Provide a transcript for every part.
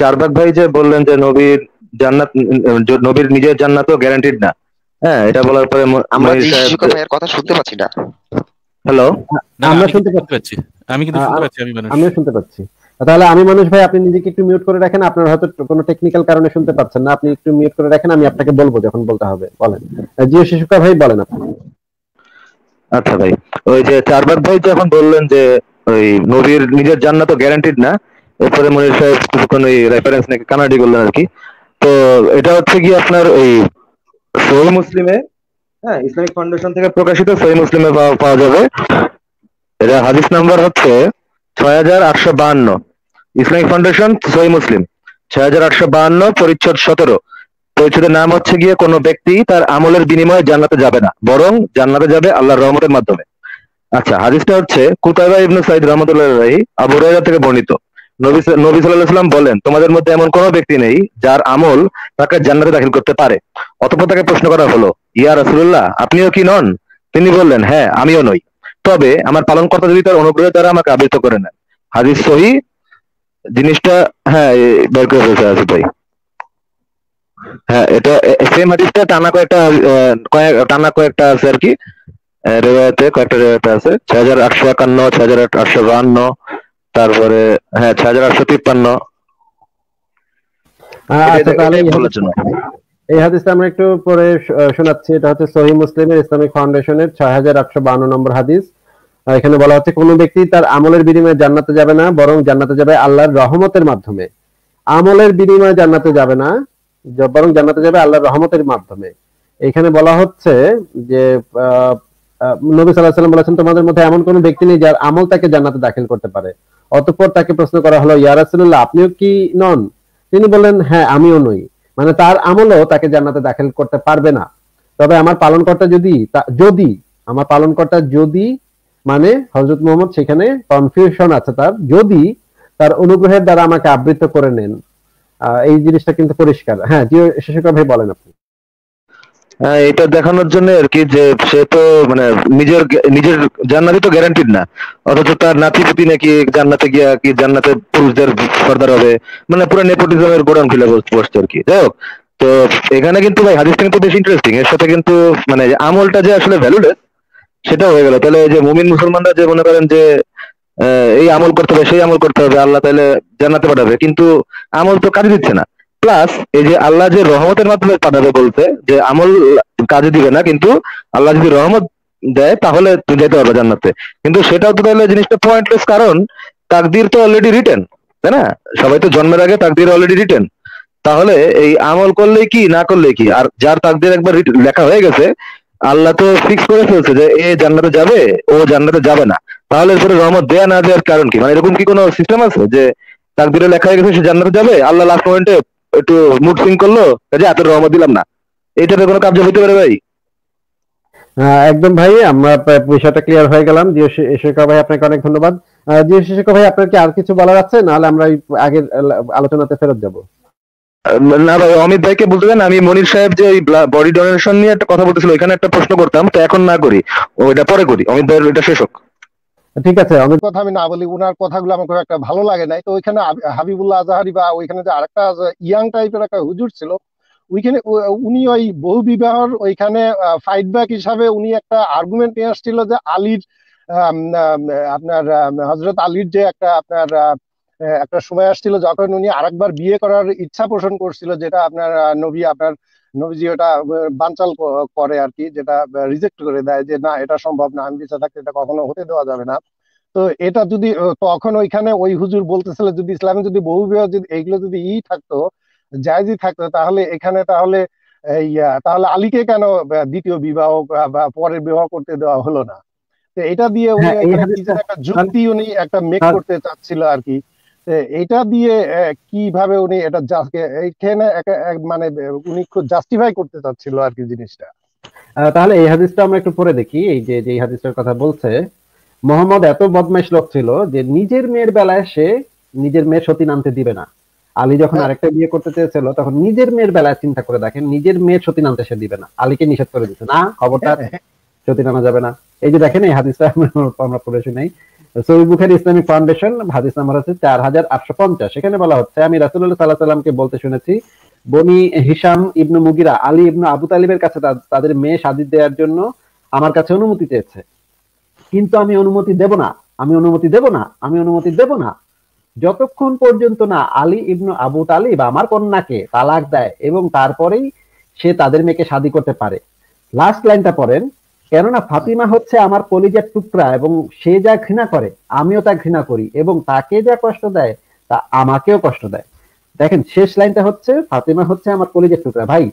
চারবাগ ভাই যে বললেন যে নবীর জান্নাত নবীর নিজের গ্যারান্টিড না হ্যাঁ এটা বলার পরে আমরা ভাইয়ের কথা শুনতে পাচ্ছি না হ্যালো আমরা শুনতে পাচ্ছি আমি কিন্তু শুনতে পাচ্ছি আমি মানুষ আমি শুনতে পাচ্ছি তাহলে আমি মানুষ ভাই আপনি নিজেকে একটু মিউট করে রাখেন আপনার হয়তো কোনো টেকনিক্যাল কারণে শুনতে পাচ্ছেন না আপনি একটু মিউট করে রাখেন আমি আপনাকে বলবো যখন বলতে হবে বলেন জিও শিশুকা ভাই বলেন আপনি আচ্ছা ভাই ওই যে চারবার ভাই যখন বললেন যে ওই নবীর নিজের জান্নাত তো গ্যারান্টিড না এরপরে মনির সাহেব কিছুক্ষণ ওই রেফারেন্স নাকি কানাডি করলেন আর কি তো এটা হচ্ছে কি আপনার ওই সহি মুসলিমে হ্যাঁ ইসলামিক ফাউন্ডেশন থেকে প্রকাশিত সহি মুসলিমে পাওয়া যাবে এটা হাদিস নাম্বার হচ্ছে ছয় হাজার আটশো বাহান্ন ইসলামিক ফাউন্ডেশন সহি মুসলিম ছয় হাজার আটশো বাহান্ন পরিচ্ছদ সতেরো পরিচ্ছদের নাম হচ্ছে গিয়ে কোনো ব্যক্তি তার আমলের বিনিময়ে জান্নাতে যাবে না বরং জান্নাতে যাবে আল্লাহর রহমতের মাধ্যমে আচ্ছা হাদিসটা হচ্ছে কুতাইবা ইবনু সাইদ রহমতুল্লাহ আবু রাইয়া থেকে বর্ণিত নবী সাল্লাহ সাল্লাম বলেন তোমাদের মধ্যে এমন কোন ব্যক্তি নেই যার আমল তাকে জান্নাতে দাখিল করতে পারে অতপর তাকে প্রশ্ন করা হলো ইয়া রাসুল্লাহ আপনিও কি নন তিনি বললেন হ্যাঁ আমিও নই তবে আমার পালনকর্তা যদি তার অনুগ্রহ দ্বারা আমাকে আবৃত করে নেন হাদিস সহি জিনিসটা হ্যাঁ বের করে ফেলতে আছে ভাই হ্যাঁ এটা সেম হাদিসটা টানা কয়েকটা কয়েক টানা কয়েকটা আছে আর কি রেওয়ায়তে কয়েকটা রেওয়ায়তে আছে ছয় হাজার আটশো একান্ন ছয় হাজার আটশো বাহান্ন তারপরে হ্যাঁ ছয় হাজার আটশো তিপ্পান্ন আচ্ছা, এই হাদিসটা আমরা একটু পরে শোনাচ্ছি এটা হচ্ছে সহি মুসলিমের ইসলামিক ফাউন্ডেশনের ছয় হাজার আটশো বান্ন নম্বর হাদিস এখানে বলা হচ্ছে কোনো ব্যক্তি তার আমলের বিনিময়ে জান্নাতে যাবে না বরং জান্নাতে যাবে আল্লাহর রহমতের মাধ্যমে আমলের বিনিময়ে জান্নাতে যাবে না বরং জান্নাতে যাবে আল্লাহর রহমতের মাধ্যমে এখানে বলা হচ্ছে যে নবী সাল্লাহ সাল্লাম বলেছেন তোমাদের মধ্যে এমন কোন ব্যক্তি নেই যার আমল তাকে জান্নাতে দাখিল করতে পারে অতঃপর তাকে প্রশ্ন করা হলো ইয়ারাসুল্লাহ আপনিও কি নন তিনি বললেন হ্যাঁ আমিও নই মানে তার আমলও তাকে জান্নাতে দাখিল করতে পারবে না তবে আমার পালনকর্তা যদি যদি আমার পালনকর্তা যদি মানে হজরত মোহাম্মদ সেখানে কনফিউশন আছে তার যদি তার অনুগ্রহের দ্বারা আমাকে আবৃত করে নেন এই জিনিসটা কিন্তু পরিষ্কার হ্যাঁ জিও শেষকর ভাই বলেন আপনি হ্যাঁ, এটা দেখানোর জন্য আর কি যে সে তো মানে নিজের নিজের জান্নাতি তো গ্যারান্টিড না অথচ তার নাতি পুতি নাকি জান্নাতে গিয়া কি জান্নাতে পুরুষদের সর্দার হবে মানে পুরো নেপোটিজমের গোড়ান খুলে বসছে আর কি যাই হোক তো এখানে কিন্তু ভাই হাদিস কিন্তু বেশ ইন্টারেস্টিং এর সাথে কিন্তু মানে আমলটা যে আসলে ভ্যালুলেস সেটা হয়ে গেল তাহলে যে মুমিন মুসলমানরা যে মনে করেন যে এই আমল করতে হবে সেই আমল করতে হবে আল্লাহ তাহলে জান্নাতে পাঠাবে কিন্তু আমল তো কাজে দিচ্ছে না প্লাস এই যে আল্লাহ যে রহমতের মাধ্যমে পাঠাবে বলতে যে আমল কাজে দিবে না কিন্তু আল্লাহ যদি রহমত দেয় তাহলে তুমি যেতে পারবে জান্নাতে কিন্তু সেটাও তো তাহলে জিনিসটা পয়েন্টলেস কারণ তাকদির তো অলরেডি রিটেন তাই না সবাই তো জন্মের আগে তাকদির অলরেডি রিটেন তাহলে এই আমল করলে কি না করলে কি আর যার তাকদির একবার লেখা হয়ে গেছে আল্লাহ তো ফিক্স করে ফেলছে যে এ জান্নাতে যাবে ও জান্নাতে যাবে না তাহলে এরপরে রহমত দেয়া না দেওয়ার কারণ কি মানে এরকম কি কোনো সিস্টেম আছে যে তাকদিরে লেখা হয়ে গেছে সে জান্নাতে যাবে আল্লাহ লাস্ট পয়েন্টে একটু মুড সিং করলো যে এত রহমা দিলাম না এইটাতে কোনো কার্য হইতে পারে ভাই একদম ভাই আমরা বিষয়টা ক্লিয়ার হয়ে গেলাম জিও শেখর ভাই আপনাকে অনেক ধন্যবাদ জিও শেখর ভাই আপনার কি আর কিছু বলার আছে নাহলে আমরা আগের আলোচনাতে ফেরত যাব না ভাই অমিত ভাইকে বলতে দেন আমি মনির সাহেব যে ওই বডি ডোনেশন নিয়ে একটা কথা বলতেছিল এখানে একটা প্রশ্ন করতাম তো এখন না করি ওইটা পরে করি অমিত ভাইয়ের ওইটা শেষ হোক ঠিক আছে আমাদের কথা আমি না বলি ওনার কথাগুলো আমার একটা ভালো লাগে নাই তো ওইখানে হাবিবুল্লাহ আজাহারি বা ওইখানে যে আরেকটা ইয়াং টাইপের একটা হুজুর ছিল ওইখানে উনি ওই বহু বিবাহর ওইখানে ফাইট ব্যাক হিসাবে উনি একটা আর্গুমেন্ট নিয়ে আসছিল যে আলীর আপনার হজরত আলীর যে একটা আপনার একটা সময় আসছিল যখন উনি আরেকবার বিয়ে করার ইচ্ছা পোষণ করছিল যেটা আপনার নবী আপনার নবীজি ওটা বানচাল করে আর কি যেটা রিজেক্ট করে দেয় যে না এটা সম্ভব না আমি বেঁচে থাকতে এটা কখনো হতে দেওয়া যাবে না তো এটা যদি তখন ওইখানে ওই হুজুর বলতেছিল যদি ইসলামে যদি বহু বিবাহ যদি এগুলো যদি ই থাকতো জায়জি থাকতো তাহলে এখানে তাহলে ইয়া তাহলে আলীকে কেন দ্বিতীয় বিবাহ বা পরের বিবাহ করতে দেওয়া হলো না তো এটা দিয়ে উনি হ্যাঁ, একটা যুক্তি উনি একটা মেক করতে চাচ্ছিল আর কি এটা দিয়ে কিভাবে উনি এটা এখানে মানে উনি খুব জাস্টিফাই করতে চাচ্ছিল আর কি জিনিসটা তাহলে এই হাদিসটা আমরা একটু পরে দেখি এই যে এই হাদিসটার কথা বলছে মোহাম্মদ এত বদমাইশ লোক ছিল যে নিজের মেয়ের বেলায় সে নিজের মেয়ে সতী নামতে দিবে না আলী যখন হ্যাঁ। আরেকটা বিয়ে করতে চেয়েছিল তখন নিজের মেয়ের বেলায় চিন্তা করে দেখেন নিজের মেয়ের সতী নামতে সে দিবে না আলীকে নিষেধ করে দিচ্ছে না খবরটা হ্যাঁ। সতী নামা যাবে না এই যে দেখেন এই হাদিসটা আমরা পড়ে শুনাই সহি বুখারি ইসলামিক ফাউন্ডেশন হাদিস নাম্বার চার হাজার আটশো পঞ্চাশ সেখানে বলা হচ্ছে আমি রাসুল্লাহ সাল্লাহ সাল্লামকে বলতে শুনেছি বনি হিসাম ইবনু মুগিরা আলী ইবনু আবু তালিবের কাছে তাদের মেয়ে সাজি দেওয়ার জন্য আমার কাছে অনুমতি চেয়েছে কিন্তু আমি অনুমতি দেব না আমি অনুমতি দেব না আমি অনুমতি দেব না যতক্ষণ পর্যন্ত না আলী ইবনু আবু তালিব আমার কন্যাকে তালাক দেয় এবং তারপরেই সে তাদের মেয়েকে শাদী করতে পারে লাস্ট লাইনটা পড়েন কেননা ফাতিমা হচ্ছে আমার কলিজার টুকরা এবং সে যা ঘৃণা করে আমিও তা ঘৃণা করি এবং তাকে যা কষ্ট দেয় তা আমাকেও কষ্ট দেয় দেখেন শেষ লাইনটা হচ্ছে ফাতিমা হচ্ছে আমার কলিজার টুকরা ভাই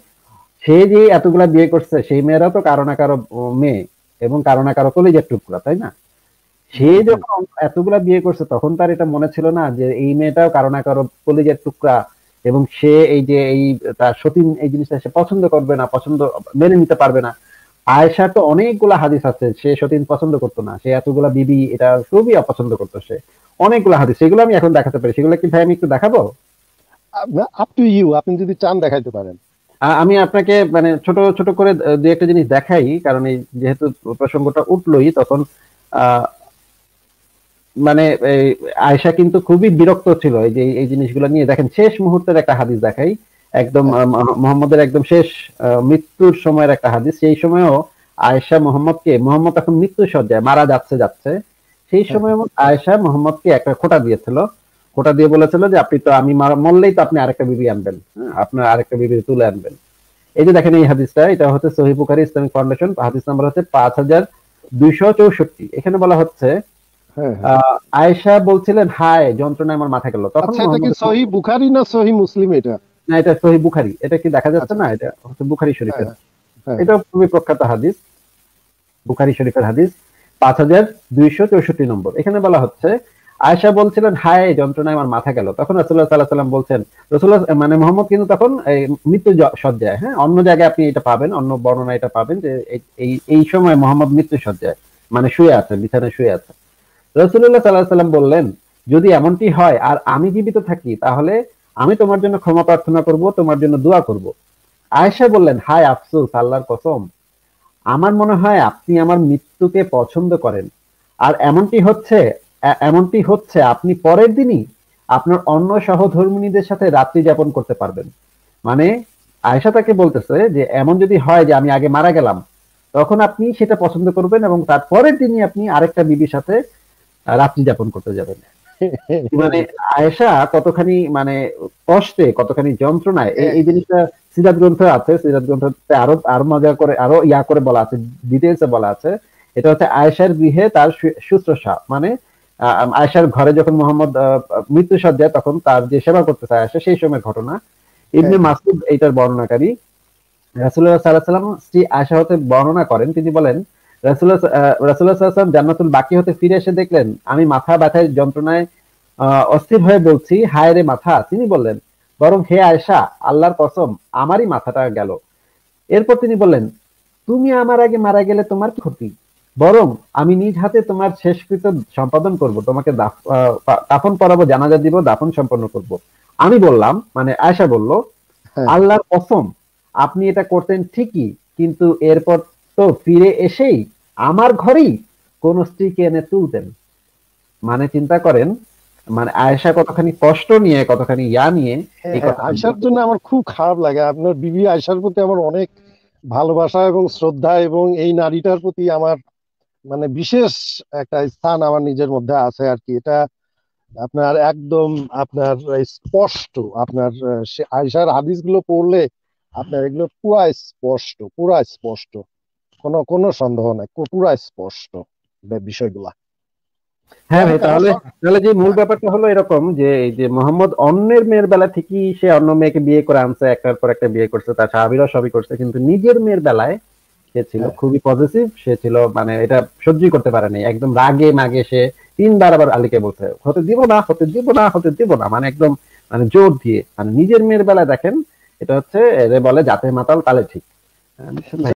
সে যে এতগুলা বিয়ে করছে সেই মেয়েরা তো কারো না কারো মেয়ে এবং কারো না কারো কলেজের টুকরা তাই না সে যখন এতগুলা বিয়ে করছে তখন তার এটা মনে ছিল না যে এই মেয়েটাও কারো না কারো কলেজের টুকরা এবং সে এই যে এই তার সতীন এই জিনিসটা সে পছন্দ করবে না পছন্দ মেনে নিতে পারবে না আয়েশার তো অনেকগুলো হাদিস আছে সে সতীন পছন্দ করতো না সে এতগুলা বিবি এটা খুবই অপছন্দ করতো সে অনেকগুলো হাদিস সেগুলো আমি এখন দেখাতে পারি সেগুলো কি ভাই আমি একটু দেখাবো আপ টু ইউ আপনি যদি চান দেখাইতে পারেন আমি আপনাকে মানে ছোট ছোট করে দুই একটা জিনিস দেখাই কারণ এই যেহেতু প্রসঙ্গটা উঠলই তখন মানে আয়সা কিন্তু খুবই বিরক্ত ছিল এই যে এই জিনিসগুলো নিয়ে দেখেন শেষ মুহূর্তের একটা হাদিস দেখাই একদম মোহাম্মদের একদম শেষ মৃত্যুর সময়ের একটা হাদিস সেই সময়ও আয়েশা মোহাম্মদকে মোহাম্মদ এখন মৃত্যু সজ্জায় মারা যাচ্ছে যাচ্ছে সেই সময় আচ্ছা। আয়েশা মোহাম্মদকে একটা খোটা দিয়েছিল খোটা দিয়ে বলেছিল যে আপনি তো আমি মরলেই তো আপনি আরেকটা বিবি আনবেন হ্যাঁ, আপনার আরেকটা বিবি তুলে আনবেন এই যে দেখেন এই হাদিসটা এটা হচ্ছে সহি বুখারি ইসলামিক ফাউন্ডেশন হাদিস নাম্বার হচ্ছে পাঁচ হাজার দুইশো চৌষট্টি এখানে বলা হচ্ছে হ্যাঁ, হ্যাঁ। আয়েশা বলছিলেন হায় যন্ত্রণায় আমার মাথা গেল তখন আচ্ছা, সহি বুখারি না সহি মুসলিম এটা না এটা সহি বুখারি এটা কি দেখা যাচ্ছে না আচ্ছা। এটা হচ্ছে বুখারি শরীফের হ্যাঁ, হ্যাঁ। এটা খুবই প্রখ্যাত হাদিস বুখারি শরীফের হাদিস পাঁচ হাজার দুইশো চৌষট্টি নম্বর এখানে বলা হচ্ছে আয়সা বলছিলেন হায় এই যন্ত্রণায় আমার মাথা গেল তখন রসুল্লাহ সাল্লাহ সাল্লাম বলছেন রসুল্লাহ মানে মোহাম্মদ কিন্তু তখন এই মৃত্যু সজ্জায় হ্যাঁ অন্য জায়গায় আপনি এটা পাবেন অন্য বর্ণনা এটা পাবেন যে এই এই সময় মোহাম্মদ মৃত্যু সজ্জায় মানে শুয়ে আছে বিছানায় শুয়ে আছে রসুল্লাহ সাল্লাহ সাল্লাম বললেন যদি এমনটি হয় আর আমি জীবিত থাকি তাহলে আমি তোমার জন্য ক্ষমা প্রার্থনা করব তোমার জন্য দোয়া করব আয়েশা বললেন হাই আফসোস আল্লাহর কসম আমার মনে হয় আপনি আমার মৃত্যুকে পছন্দ করেন আর এমনটি হচ্ছে এমনটি হচ্ছে আপনি পরের দিনই আপনার অন্য সহধর্মিনীদের সাথে রাত্রি যাপন করতে পারবেন মানে আয়েশা তাকে বলতেছে যে এমন যদি হয় যে আমি আগে মারা গেলাম তখন আপনি সেটা পছন্দ করবেন এবং তারপরের দিনই আপনি আরেকটা বিবির সাথে রাত্রি যাপন করতে যাবেন মানে আয়েশা কতখানি মানে কষ্টে কতখানি যন্ত্রণায় এই জিনিসটা সিরাত গ্রন্থ আছে সিরাত গ্রন্থতে আরো আরো মজা করে আরো ইয়া করে বলা আছে ডিটেলস বলা আছে এটা হচ্ছে আয়েশার গৃহে তার শুশ্রূষা মানে আয়েশার ঘরে যখন মোহাম্মদ মৃত্যুসজ্জায় তখন তার যে সেবা করতে চায় আয়েশা সেই সময়ের ঘটনা ইবনে হ্যাঁ। মাসুদ এইটার বর্ণনাকারী রাসূলুল্লাহ সাল্লাল্লাহু আলাইহি সাল্লাম স্ত্রী আয়েশা হতে বর্ণনা করেন তিনি বলেন রাসুল্লাহাম জান্নাতুল বাকি হতে ফিরে এসে দেখলেন আমি মাথা ব্যথায় যন্ত্রণায় অস্থির হয়ে বলছি হায় রে মাথা তিনি বললেন বরং হে আয়সা আল্লাহর কসম আমারই মাথাটা গেল এরপর তিনি বললেন তুমি আমার আগে মারা গেলে তোমার ক্ষতি বরং আমি নিজ হাতে তোমার শেষকৃত সম্পাদন করব তোমাকে দাফন করাবো জানাজা দিব দাফন সম্পন্ন করব আমি বললাম মানে আয়সা বলল হ্যাঁ। আল্লাহর কসম আপনি এটা করতেন ঠিকই কিন্তু এরপর তো ফিরে এসেই আমার ঘরেই কোন স্ত্রীকে এনে তুলতেন মানে চিন্তা করেন মানে আয়েশা কতখানি কষ্ট নিয়ে কতখানি ইয়া নিয়ে হ্যাঁ, আয়েশার জন্য আমার খুব খারাপ লাগে আপনার বিবি আয়েশার প্রতি আমার অনেক ভালোবাসা এবং শ্রদ্ধা এবং এই নারীটার প্রতি আমার মানে বিশেষ একটা স্থান আমার নিজের মধ্যে আছে আর কি এটা আপনার একদম আপনার স্পষ্ট আপনার আয়েশার হাদিসগুলো পড়লে আপনার এগুলো পুরা স্পষ্ট পুরা স্পষ্ট কোনো কোনো সন্দেহ নাই পুরা স্পষ্ট বিষয়গুলা হ্যাঁ ভাই তাহলে তাহলে যে মূল ব্যাপারটা হলো এরকম যে এই যে মোহাম্মদ অন্যের মেয়ের বেলা থেকেই সে অন্য মেয়েকে বিয়ে করে আনছে একটার পর একটা বিয়ে করছে তার সবই করছে কিন্তু নিজের মেয়ের বেলায় সে ছিল হ্যাঁ। খুবই পজিটিভ সে ছিল মানে এটা সহ্য করতে পারে নাই একদম রাগে মাগে সে তিনবার আবার আলীকে বলতে হতে দিব না হতে দিব না হতে দিব না মানে একদম মানে জোর দিয়ে মানে নিজের মেয়ের বেলায় দেখেন এটা হচ্ছে এদের বলে যাতে মাতাল তাহলে ঠিক হ্যাঁ,